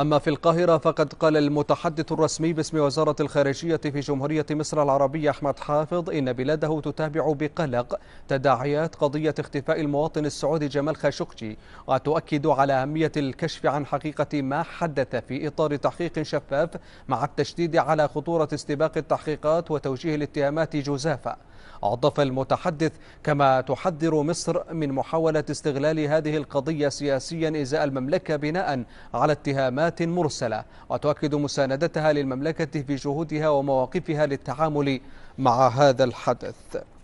أما في القاهرة فقد قال المتحدث الرسمي باسم وزارة الخارجية في جمهورية مصر العربية أحمد حافظ إن بلاده تتابع بقلق تداعيات قضية اختفاء المواطن السعودي جمال خاشقجي وتؤكد على أهمية الكشف عن حقيقة ما حدث في إطار تحقيق شفاف مع التشديد على خطورة استباق التحقيقات وتوجيه الاتهامات جزافة عطف المتحدث كما تحذر مصر من محاولة استغلال هذه القضية سياسيا إزاء المملكة بناء على اتهامات مرسلة وتؤكد مساندتها للمملكة في جهودها ومواقفها للتعامل مع هذا الحدث